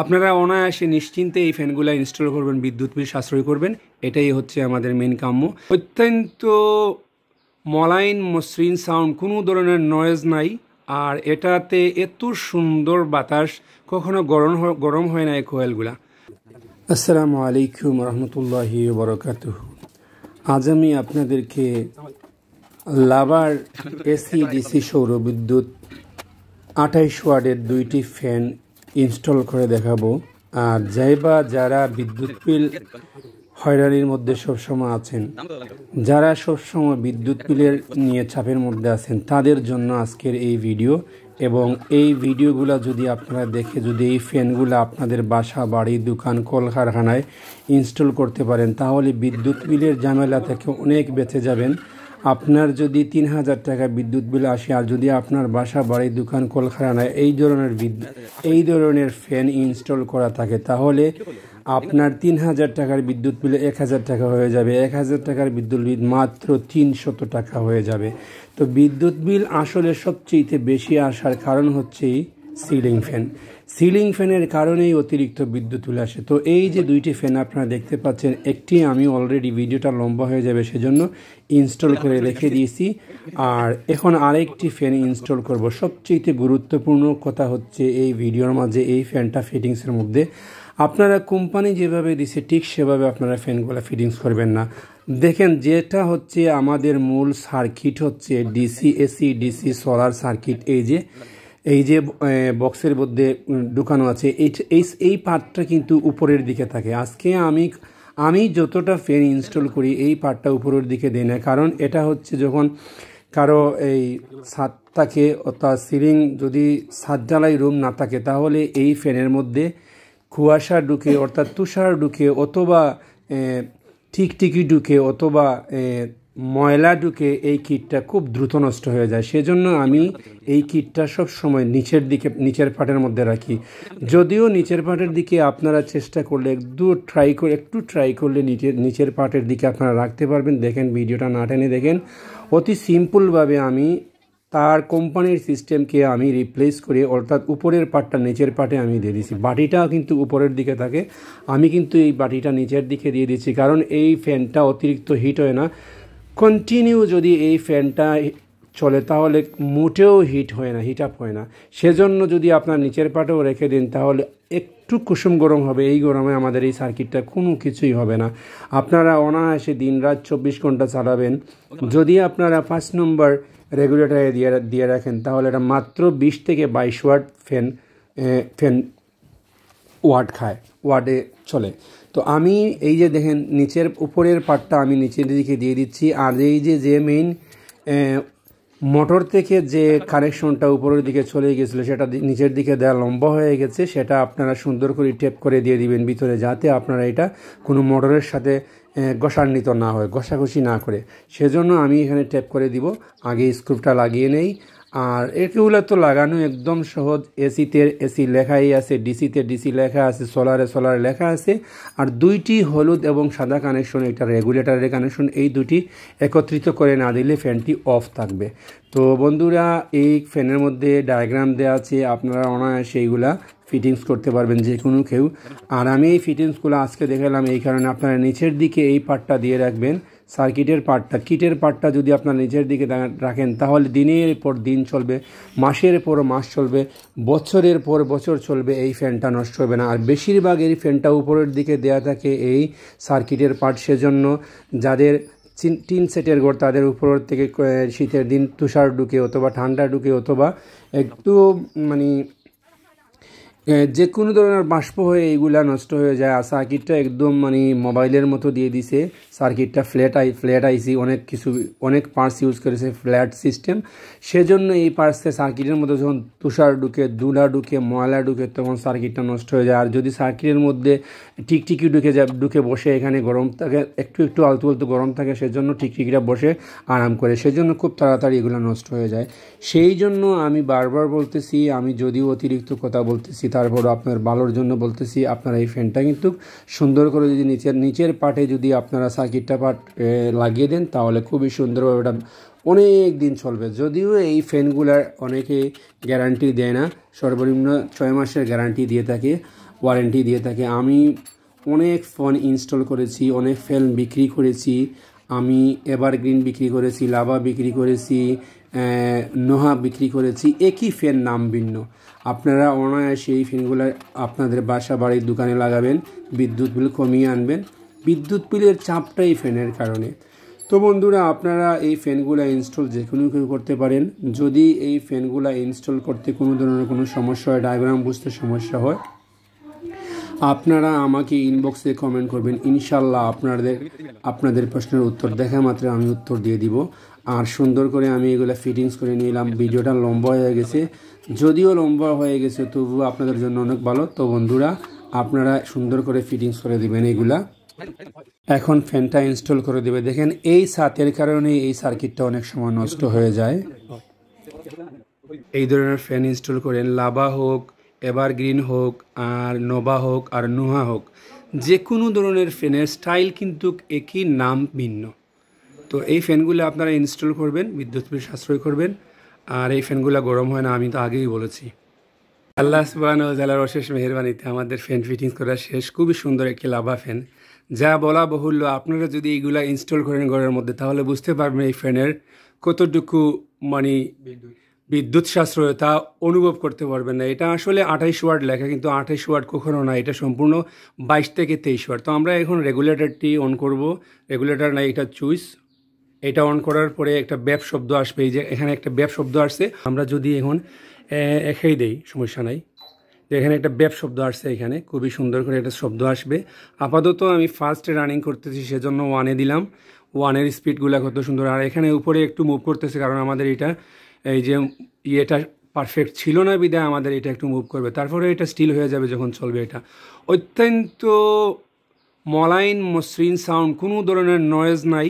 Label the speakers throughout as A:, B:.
A: আপনারা অনায়াসে নিশ্চিন্তে এই ফ্যানগুলো ইনস্টল করবেন বিদ্যুৎ বিল সাশ্রয় করবেন এটাই হচ্ছে আমাদের মেন কাম্য অত্যন্ত মলাইন মসৃণ সাউন্ড কোনো ধরনের নয়েজ নাই আর এটাতে এত সুন্দর বাতাস কখনো গরম গরম হয় না এই কোয়েলগুলা আসসালামু আলাইকুম রহমতুল্লাহি বরকাত আজ আমি আপনাদেরকে লাভার এসি ডিসি সৌরবিদ্যুৎ আঠাইশ ওয়ার্ডের দুইটি ফ্যান ইনস্টল করে দেখাবো আর যাই বা যারা বিদ্যুৎ বিল হয়রানির মধ্যে সবসময় আছেন যারা সবসময় বিদ্যুৎ বিলের নিয়ে চাপের মধ্যে আছেন তাদের জন্য আজকের এই ভিডিও এবং এই ভিডিওগুলো যদি আপনারা দেখে যদি এই ফ্যানগুলো আপনাদের বাসা বাড়ি দোকান কলকারখানায় ইনস্টল করতে পারেন তাহলে বিদ্যুৎ বিলের ঝামেলা থেকে অনেক বেঁচে যাবেন আপনার যদি তিন হাজার টাকা বিদ্যুৎ বিল আসে আর যদি আপনার বাসা বাড়ি দোকান কলখানায় এই ধরনের বিদ্যুৎ এই ধরনের ফ্যান ইনস্টল করা থাকে তাহলে আপনার তিন হাজার টাকার বিদ্যুৎ বিলে এক হাজার টাকা হয়ে যাবে এক হাজার টাকার বিদ্যুৎ বিল মাত্র তিনশত টাকা হয়ে যাবে তো বিদ্যুৎ বিল আসলে সবচেয়েতে বেশি আসার কারণ হচ্ছে সিলিং ফ্যান সিলিং ফ্যানের কারণেই অতিরিক্ত বিদ্যুৎ চলে আসে তো এই যে দুইটি ফ্যান আপনারা দেখতে পাচ্ছেন একটি আমি অলরেডি ভিডিওটা লম্বা হয়ে যাবে সেজন্য ইনস্টল করে রেখে দিয়েছি আর এখন আরেকটি ফ্যান ইনস্টল করব সবচেয়ে গুরুত্বপূর্ণ কথা হচ্ছে এই ভিডিওর মাঝে এই ফ্যানটা ফিটিংসের মধ্যে আপনারা কোম্পানি যেভাবে দিছে ঠিক সেভাবে আপনারা ফ্যানগুলো ফিটিংস করবেন না দেখেন যেটা হচ্ছে আমাদের মূল সার্কিট হচ্ছে DC AC DC solar circuit এই যে এই যে বক্সের মধ্যে ঢুকানো আছে এই এই পার্টটা কিন্তু উপরের দিকে থাকে আজকে আমি আমি যতটা ফ্যান ইনস্টল করি এই পার্টটা উপরের দিকে দিই না কারণ এটা হচ্ছে যখন কারো এই থাকে অর্থাৎ সিলিং যদি ছাদ ঢালাই রুম না থাকে তাহলে এই ফ্যানের মধ্যে কুয়াশা ঢুকে অর্থাৎ তুষার ঢুকে অথবা টিকটিকি ঢুকে অথবা ময়লা ঢুকে এই কিটটা খুব দ্রুত নষ্ট হয়ে যায় সেজন্য আমি এই কিটটা সব সময় নিচের দিকে নিচের পাটের মধ্যে রাখি যদিও নিচের পাটের দিকে আপনারা চেষ্টা করলে একটু ট্রাই করে একটু ট্রাই করলে নিচের নিচের পাটের দিকে আপনারা রাখতে পারবেন দেখেন ভিডিওটা না টেনে দেখেন অতি সিম্পলভাবে আমি তার কোম্পানির সিস্টেমকে আমি রিপ্লেস করি অর্থাৎ উপরের পাটটা নিচের পাটে আমি দিয়ে দিয়েছি বাটিটা কিন্তু উপরের দিকে থাকে আমি কিন্তু এই বাটিটা নিচের দিকে দিয়ে দিয়েছি কারণ এই ফ্যানটা অতিরিক্ত হিট হয় না কন্টিনিউ যদি এই ফ্যানটা চলে তাহলে মোটেও হিট হয় না হিট আপ হয় না সেজন্য যদি আপনার নিচের পাটেও রেখে দিন তাহলে একটু কুসুম গরম হবে এই গরমে আমাদের এই সার্কিটটা কোনো কিছুই হবে না আপনারা অনায়াসে দিন রাত চব্বিশ ঘন্টা চালাবেন যদি আপনারা পাঁচ নম্বর রেগুলেটারে দিয়ে দিয়ে রাখেন তাহলে এটা মাত্র বিশ থেকে বাইশ ওয়াট ফ্যান ফ্যান ওয়ার্ড খায় ওয়ার্ডে চলে তো আমি এই যে দেখেন নিচের উপরের পার্টটা আমি নিচের দিকে দিয়ে দিচ্ছি আর এই যে যে মেইন মোটর থেকে যে কানেকশনটা উপরের দিকে চলে গেছিলো সেটা নিচের দিকে দেওয়া লম্বা হয়ে গেছে সেটা আপনারা সুন্দর করে টেপ করে দিয়ে দিবেন ভিতরে যাতে আপনারা এটা কোনো মোটরের সাথে ঘষান্বিত না হয় ঘষাঘষি না করে সেজন্য আমি এখানে টেপ করে দিব আগে স্ক্রুপটা লাগিয়ে নেই আর এগুলো তো লাগানো একদম সহজ এসিতে এসি লেখাই আছে ডিসিতে ডিসি লেখা আছে সোলারে সোলার লেখা আছে আর দুইটি হলুদ এবং সাদা কানেকশন এটা রেগুলেটারের কানেকশন এই দুটি একত্রিত করে না দিলে ফ্যানটি অফ থাকবে তো বন্ধুরা এই ফ্যানের মধ্যে ডায়াগ্রাম দেওয়া আছে আপনারা অনায়াসে এইগুলা ফিটিংস করতে পারবেন যে কোনো কেউ আর আমি এই ফিটিংসগুলো আজকে দেখালাম এই কারণে আপনারা নিচের দিকে এই পার্টটা দিয়ে রাখবেন সার্কিটের পার্টটা কিটের পার্টটা যদি আপনার নিজের দিকে রাখেন তাহলে দিনের পর দিন চলবে মাসের পর মাস চলবে বছরের পর বছর চলবে এই ফ্যানটা নষ্ট হবে না আর বেশিরভাগ এই ফ্যানটা উপরের দিকে দেয়া থাকে এই সার্কিটের পার্ট সেজন্য যাদের টিন সেটের ঘর তাদের উপর থেকে শীতের দিন তুষার ঢুকে অথবা ঠান্ডা ঢুকে অথবা একটু মানে যে কোনো ধরনের বাষ্প হয়ে এইগুলা নষ্ট হয়ে যায় আর সার্কিটটা একদম মানে মোবাইলের মতো দিয়ে দিছে সার্কিটটা ফ্ল্যাট আই ফ্ল্যাট আইসি অনেক কিছু অনেক পার্টস ইউজ করেছে ফ্ল্যাট সিস্টেম সেজন্য এই পার্টসে সার্কিটের মধ্যে যখন তুষার ঢুকে দুলা ঢুকে ময়লা ঢুকে তখন সার্কিটটা নষ্ট হয়ে যায় আর যদি সার্কিটের মধ্যে টিকটিকি ঢুকে যায় ঢুকে বসে এখানে গরম থাকে একটু একটু আলতু আলতু গরম থাকে সেজন্য টিকটিকিটা বসে আরাম করে সেজন্য খুব তাড়াতাড়ি এগুলো নষ্ট হয়ে যায় সেই জন্য আমি বারবার বলতেছি আমি যদিও অতিরিক্ত কথা বলতেছি তারপরও আপনার ভালোর জন্য বলতেছি আপনারা এই ফ্যানটা কিন্তু সুন্দর করে যদি নিচের নিচের পার্টে যদি আপনারা সার্কিট গিটার পাট লাগিয়ে দেন তাহলে খুবই সুন্দরভাবে এটা অনেক দিন চলবে যদিও এই ফ্যানগুলার অনেকে গ্যারান্টি দেয় না সর্বনিম্ন ছয় মাসের গ্যারান্টি দিয়ে থাকে ওয়ারেন্টি দিয়ে থাকে আমি অনেক ফোন ইনস্টল করেছি অনেক ফ্যান বিক্রি করেছি আমি এভারগ্রিন বিক্রি করেছি লাভা বিক্রি করেছি নোহা বিক্রি করেছি একই ফ্যান নাম ভিন্ন আপনারা অনায়াসে এই ফ্যানগুলো আপনাদের বাসা বাড়ির দোকানে লাগাবেন বিদ্যুৎ বিল কমিয়ে আনবেন বিদ্যুৎ বিলের চাপটা এই ফ্যানের কারণে তো বন্ধুরা আপনারা এই ফ্যানগুলো ইনস্টল যে কোনো কেউ করতে পারেন যদি এই ফ্যানগুলো ইনস্টল করতে কোনো ধরনের কোনো সমস্যা হয় ডায়াগ্রাম বুঝতে সমস্যা হয় আপনারা আমাকে ইনবক্সে কমেন্ট করবেন ইনশাল্লাহ আপনাদের আপনাদের প্রশ্নের উত্তর দেখা মাত্র আমি উত্তর দিয়ে দিব আর সুন্দর করে আমি এগুলো ফিটিংস করে নিলাম ভিডিওটা লম্বা হয়ে গেছে যদিও লম্বা হয়ে গেছে তবুও আপনাদের জন্য অনেক ভালো তো বন্ধুরা আপনারা সুন্দর করে ফিটিংস করে দেবেন এগুলা এখন ফ্যানটা ইনস্টল করে দেবে দেখেন এই সাতের কারণে এই সার্কিটটা অনেক সময় নষ্ট হয়ে যায় এই ধরনের ফ্যান ইনস্টল করেন লাভা হোক এভারগ্রিন হোক আর নোভা হোক আর নুহা হোক যে কোনো ধরনের ফ্যানের স্টাইল কিন্তু একই নাম ভিন্ন তো এই ফ্যানগুলো আপনারা ইনস্টল করবেন বিদ্যুৎ বিল সাশ্রয় করবেন আর এই ফ্যানগুলো গরম হয় না আমি তো আগেই বলেছি আল্লাহ সুবাহ জালার অশেষ মেহরবানিতে আমাদের ফ্যান ফিটিংস করা শেষ খুবই সুন্দর একটি লাভা ফ্যান যা বলা বহুল্য আপনারা যদি এইগুলা ইনস্টল করেন ঘরের মধ্যে তাহলে বুঝতে পারবেন এই ফ্যানের কতটুকু মানে বিদ্যুৎ সাশ্রয়তা অনুভব করতে পারবেন না এটা আসলে আঠাইশ ওয়ার্ড লেখা কিন্তু আঠাইশ ওয়াট কখনো না এটা সম্পূর্ণ বাইশ থেকে তেইশ ওয়াট তো আমরা এখন রেগুলেটরটি অন করব রেগুলেটর না এটা চুইস এটা অন করার পরে একটা ব্যাপ শব্দ আসবে এই যে এখানে একটা ব্যাপ শব্দ আসছে আমরা যদি এখন এখেই দেই সমস্যা নাই তো এখানে একটা ব্যাপ শব্দ আসছে এখানে খুবই সুন্দর করে একটা শব্দ আসবে আপাতত আমি ফার্স্ট রানিং করতেছি সেজন্য ওয়ানে দিলাম ওয়ানের স্পিডগুলো কত সুন্দর আর এখানে উপরে একটু মুভ করতেছে কারণ আমাদের এটা এই যে ইয়েটা পারফেক্ট ছিল না বিদায় আমাদের এটা একটু মুভ করবে তারপরে এটা স্টিল হয়ে যাবে যখন চলবে এটা অত্যন্ত মলাইন মসৃণ সাউন্ড কোনো ধরনের নয়েজ নাই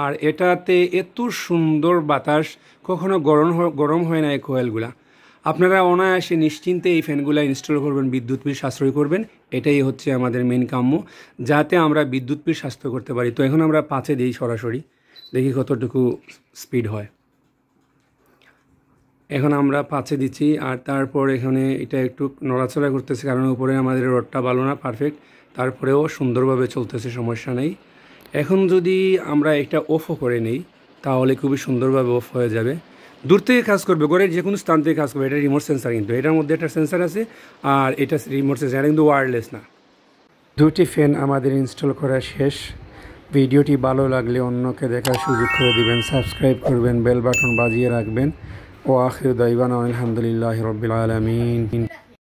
A: আর এটাতে এত সুন্দর বাতাস কখনো গরম গরম হয় না এই কোয়েলগুলা আপনারা অনায়াসে নিশ্চিন্তে এই ফ্যানগুলো ইনস্টল করবেন বিদ্যুৎ বিল সাশ্রয় করবেন এটাই হচ্ছে আমাদের মেন কাম্য যাতে আমরা বিদ্যুৎ বিল সাশ্রয় করতে পারি তো এখন আমরা পাঁচে দিই সরাসরি দেখি কতটুকু স্পিড হয় এখন আমরা পাঁচে দিচ্ছি আর তারপর এখানে এটা একটু নড়াচড়া করতেছে কারণ উপরে আমাদের রডটা ভালো না পারফেক্ট তারপরেও সুন্দরভাবে চলতেছে সমস্যা নেই এখন যদি আমরা এটা অফও করে নিই তাহলে খুবই সুন্দরভাবে অফ হয়ে যাবে দূর থেকে কাজ করবে ঘরের যে কোনো স্থান থেকে কাজ করবে এটা রিমোট সেন্সার কিন্তু এটার মধ্যে একটা সেন্সার আছে আর এটা রিমোট সেন্সার কিন্তু ওয়ারলেস না দুটি ফ্যান আমাদের ইনস্টল করা শেষ ভিডিওটি ভালো লাগলে অন্যকে দেখার সুযোগ করে দিবেন সাবস্ক্রাইব করবেন বেল বাটন বাজিয়ে রাখবেন ও আখির দাইবান আলহামদুলিল্লাহ রবিল আলমিন